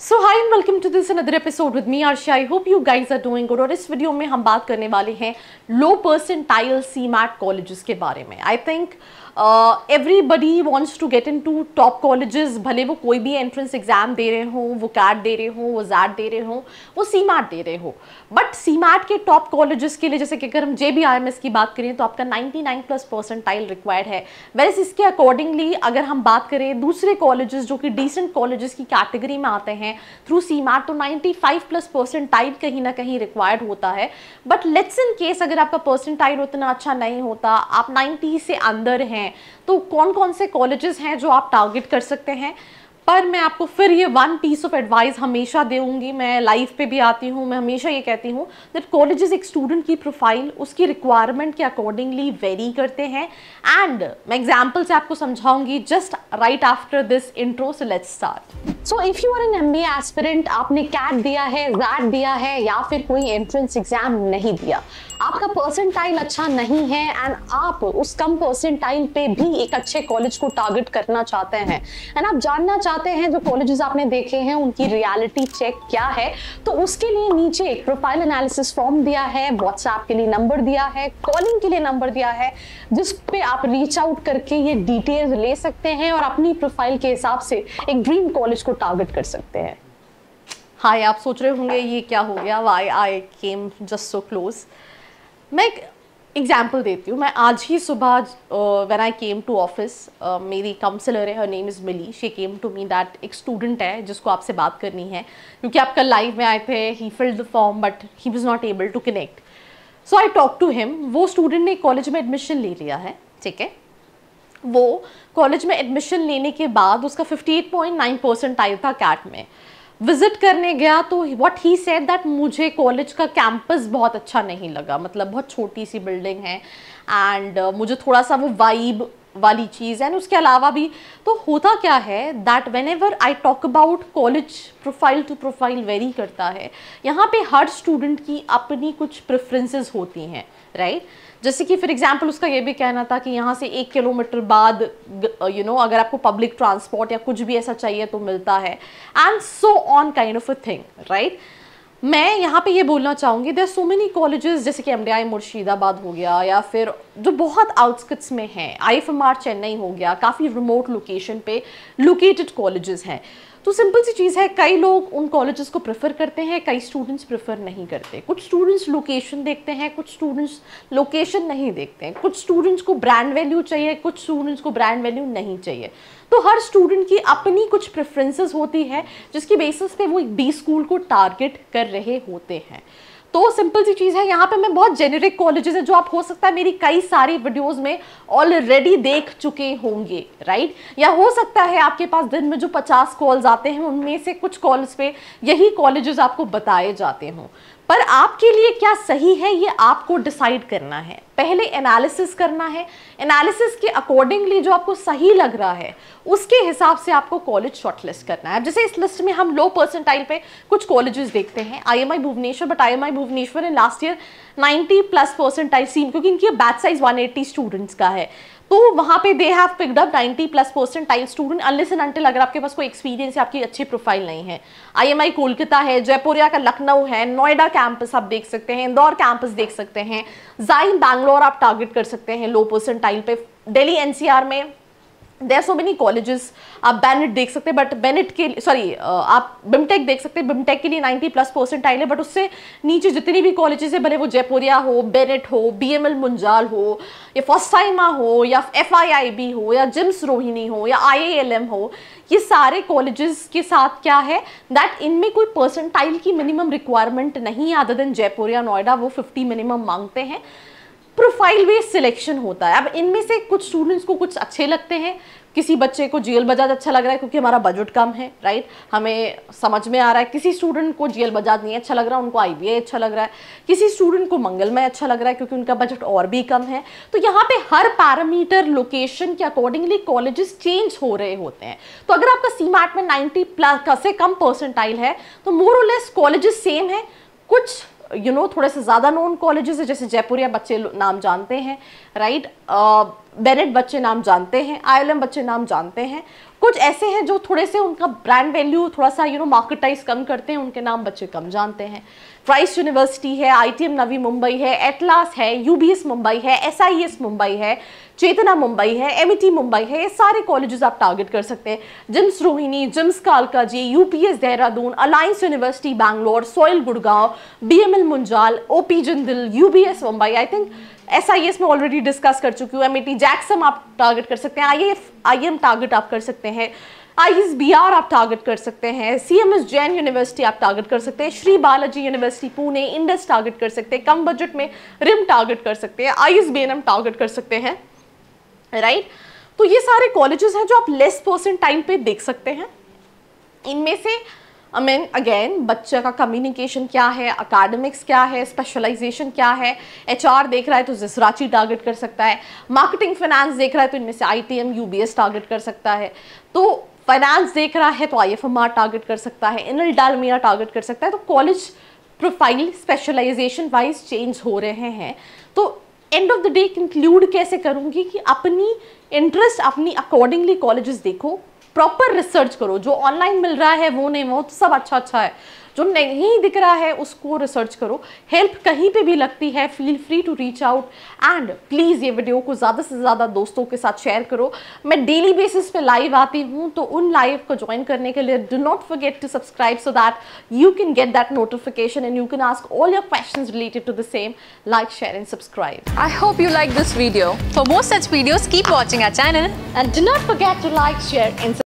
So hi and welcome to this other episode with me Arshi I hope you guys are doing good और इस video में हम बात करने वाले हैं low tile CMAT college के बारे में I think everybody wants to get into top college भले वो कोई भी एंट्रेंस एग्ज़ाम दे रहे हों वो कैट दे रहे हों वो जैट दे रहे हों वो सी दे रहे हो बट सी के टॉप कॉलेज के लिए जैसे कि अगर हम जे बी एम एस की बात करें तो आपका ninety nine plus percentile required है वेरस इसके अकॉर्डिंगली अगर हम बात करें दूसरे कॉलेज जो कि डिसेंट कॉलेज की कैटेगरी में आते हैं थ्रू सी तो नाइन्टी फाइव प्लस परसेंटाइल कहीं ना कहीं रिक्वायर्ड होता है बट लेट्स इन केस अगर आपका परसेंटाइल उतना अच्छा नहीं होता आप नाइन्टी से अंदर हैं हैं तो कौन कौन से कॉलेजेस हैं जो आप टारगेट कर सकते हैं पर मैं आपको फिर ये वन पीस ऑफ एडवाइस हमेशा दूंगी मैं लाइफ पे भी आती हूँ मैं हमेशा ये कहती हूँ दैट कॉलेजेस एक स्टूडेंट की प्रोफाइल उसकी रिक्वायरमेंट के अकॉर्डिंगली वेरी करते हैं एंड मैं एग्जाम्पल से आपको समझाऊंगी just right after this intro से let's start so if you are an M B aspirant आपने कैट दिया है रैट दिया है या फिर कोई एंट्रेंस एग्जाम नहीं दिया आपका परसेंटाइल अच्छा नहीं है एंड आप उस कम परसेंटाइल पे भी एक अच्छे कॉलेज को टारगेट करना चाहते हैं एंड आप जानना चाहते हैं जो कॉलेजेस आपने देखे हैं उनकी रियलिटी चेक क्या है तो उसके लिए नीचे एक प्रोफाइल एनालिसिस फॉर्म दिया है व्हाट्सएप के लिए नंबर दिया है कॉलिंग के लिए नंबर दिया है जिस पे आप रीच आउट करके ये डिटेल्स ले सकते हैं और अपनी प्रोफाइल के हिसाब से एक ड्रीम कॉलेज को टारगेट कर सकते हैं हाय आप सोच रहे होंगे ये क्या हो गया why I came just so close मैं एक एग्ज़ाम्पल देती हूँ मैं आज ही सुबह when I came to office मेरी काउंसिलर है her name is Mili she came to me that एक स्टूडेंट है जिसको आपसे बात करनी है क्योंकि आप कल लाइव में आए थे he filled the form but he was not able to connect so I talk to him वो स्टूडेंट ने कॉलेज में एडमिशन ले लिया है ठीक है वो कॉलेज में एडमिशन लेने के बाद उसका 58.9 परसेंट आया था कैट में विजिट करने गया तो व्हाट ही सेड दैट मुझे कॉलेज का कैंपस बहुत अच्छा नहीं लगा मतलब बहुत छोटी सी बिल्डिंग है एंड uh, मुझे थोड़ा सा वो वाइब वाली चीज़ एंड उसके अलावा भी तो होता क्या है that whenever I talk about college profile to profile vary करता है यहाँ पे हर स्टूडेंट की अपनी कुछ प्रेफरेंसेस होती हैं राइट right? जैसे कि फॉर एग्जाम्पल उसका ये भी कहना था कि यहाँ से एक किलोमीटर बाद यू नो अगर आपको पब्लिक ट्रांसपोर्ट या कुछ भी ऐसा चाहिए तो मिलता है and so on kind of a thing right मैं यहाँ पे ये बोलना चाहूँगी देर सो मेनी कॉलेजेस जैसे कि एम डी आई मुर्शिदाबाद हो गया या फिर जो बहुत आउटस्कट्स में हैं I F M R Chennai हो गया काफ़ी रिमोट लोकेशन पे लोकेटेड कॉलेजेस हैं तो सिंपल सी चीज़ है कई लोग उन कॉलेजेस को प्रेफर करते हैं कई स्टूडेंट्स प्रेफर नहीं करते कुछ स्टूडेंट्स लोकेशन देखते हैं कुछ स्टूडेंट्स लोकेशन नहीं देखते हैं कुछ स्टूडेंट्स को ब्रांड वैल्यू चाहिए कुछ स्टूडेंट्स को ब्रांड वैल्यू नहीं चाहिए तो हर स्टूडेंट की अपनी कुछ प्रेफरेंसेस होती है जिसकी बेसिस पे वो एक बी स्कूल को टारगेट कर रहे होते हैं तो सिंपल सी चीज़ है यहाँ पे मैं बहुत जेनेरिक कॉलेजेस है जो आप हो सकता है मेरी कई सारी वीडियोस में ऑलरेडी देख चुके होंगे राइट या हो सकता है आपके पास दिन में जो 50 कॉल्स आते हैं उनमें से कुछ कॉल्स पे यही कॉलेजेस आपको बताए जाते हों पर आपके लिए क्या सही है ये आपको डिसाइड करना है पहले एनालिसिस करना है एनालिसिस के अकॉर्डिंगली जो आपको सही लग रहा है उसके हिसाब से आपको कॉलेज शॉर्टलिस्ट करना है जैसे इस लिस्ट में हम लो परसेंटाइल पे कुछ कॉलेजेस देखते हैं IMI Bhubaneswar but IMI Bhubaneswar in last year 90 plus percentile seen क्योंकि इनकी बैच साइज 180 स्टूडेंट्स का है तो वहाँ पे they have picked up 90 plus percent time student unless and until अगर आपके पास कोई एक्सपीरियंस है आपकी अच्छी प्रोफाइल नहीं है आईएमआई कोलकाता है जयपुरिया का लखनऊ है नोएडा कैंपस आप देख सकते हैं इंदौर कैंपस देख सकते हैं जाइन बैंगलोर आप टारगेट कर सकते हैं लो टाइल पे दिल्ली एनसीआर में देर सो मेनी कॉलेजेस आप बैनेट देख सकते हैं बट बेनेट के सॉरी आप बिमटेक देख सकते हैं बिमटेक के लिए 90 प्लस परसेंट आइल है बट उससे नीचे जितनी भी कॉलेजेस हैं भले वो जयपुरिया हो बेनेट हो बीएमएल मुंजाल हो या फॉसाइमा हो या एफआईआईबी हो या जिम्स रोहिणी हो या आईएएलएम हो ये सारे कॉलेजेस के साथ क्या है दैट इनमें कोई परसेंटाइल की मिनिमम रिक्वायरमेंट नहीं अदर देन जयपुर या नोएडा वो फिफ्टी मिनिमम मांगते हैं प्रोफाइल बेस्ड सिलेक्शन होता है अब इनमें से कुछ स्टूडेंट्स को कुछ अच्छे लगते हैं किसी बच्चे को जीएल बजाज अच्छा लग रहा है क्योंकि हमारा बजट कम है राइट हमें समझ में आ रहा है किसी स्टूडेंट को जीएल बजाज नहीं अच्छा लग रहा उनको आई अच्छा लग रहा है किसी स्टूडेंट को मंगलमय अच्छा लग रहा है क्योंकि उनका बजट और भी कम है तो यहाँ पे हर पैरामीटर लोकेशन के अकॉर्डिंगली कॉलेजेस चेंज हो रहे होते हैं तो अगर आपका सीमार्ट में नाइन्टी प्लस से कम परसेंटाइल है तो मोर और लेस कॉलेजेस सेम है कुछ यू नो थोड़े से ज़्यादा नोन कॉलेजेस है जैसे जयपुरिया बच्चे नाम जानते हैं राइट बेनेट बच्चे नाम जानते हैं आई बच्चे नाम जानते हैं कुछ ऐसे हैं जो थोड़े से उनका ब्रांड वैल्यू थोड़ा सा यू नो मार्केटाइज कम करते हैं उनके नाम बच्चे कम जानते हैं प्राइस यूनिवर्सिटी है आईटीएम नवी मुंबई है एटलास है यूबीएस मुंबई है एसआईएस e मुंबई है चेतना मुंबई है एम e मुंबई है ये सारे कॉलेजेस आप टारगेट कर सकते हैं gyms Rohini JIMS Kalkaji U Dehradun Alliance University Bangalore SOIL Gurgaon BML Munjal O P Jindal U Mumbai I think S I S में ऑलरेडी डिस्कस कर चुकी हूँ एम ए टी जैक्सम आप टारगेट कर सकते हैं I F I M target आप कर सकते हैं आई एस बी आर आप टारगेट कर सकते हैं C M S Jain University आप टारगेट कर सकते हैं Shri Balaji University Pune Indus target कर सकते हैं कम बजट में रिम टारगेट कर सकते हैं I S B N M target कर सकते हैं राइट तो ये सारे कॉलेजेस हैं जो आप लेस परसेंट टाइम पे देख सकते हैं इनमें से आई मीन अगेन बच्चे का कम्युनिकेशन क्या है अकेडमिक्स क्या है स्पेशलाइजेशन क्या है एचआर देख रहा है तो जिसराची टारगेट कर सकता है मार्केटिंग फाइनेंस देख रहा है तो इनमें से आईटीएम यूबीएस टारगेट कर सकता है तो फाइनेंस देख रहा है तो आईएफएमआर टारगेट कर सकता है एनएल डालमिया टारगेट कर सकता है तो college profile specialisation wise change हो रहे हैं तो end of the day conclude कैसे करूँगी कि अपनी इंटरेस्ट अपनी अकॉर्डिंगली कॉलेजेस देखो प्रॉपर रिसर्च करो जो ऑनलाइन मिल रहा है वो नहीं वो तो सब अच्छा अच्छा है जो नहीं दिख रहा है उसको रिसर्च करो हेल्प कहीं पे भी लगती है feel free to reach out and please ये वीडियो को ज़्यादा से ज़्यादा दोस्तों के साथ शेयर करो मैं डेली बेसिस पे लाइव आती हूँ तो उन लाइव को ज्वाइन करने के लिए do not forget to subscribe so that you can get that notification and you can ask all your question related to the same like share and subscribe I hope you like this video for more such videos keep watching our channel and do not forget to like share and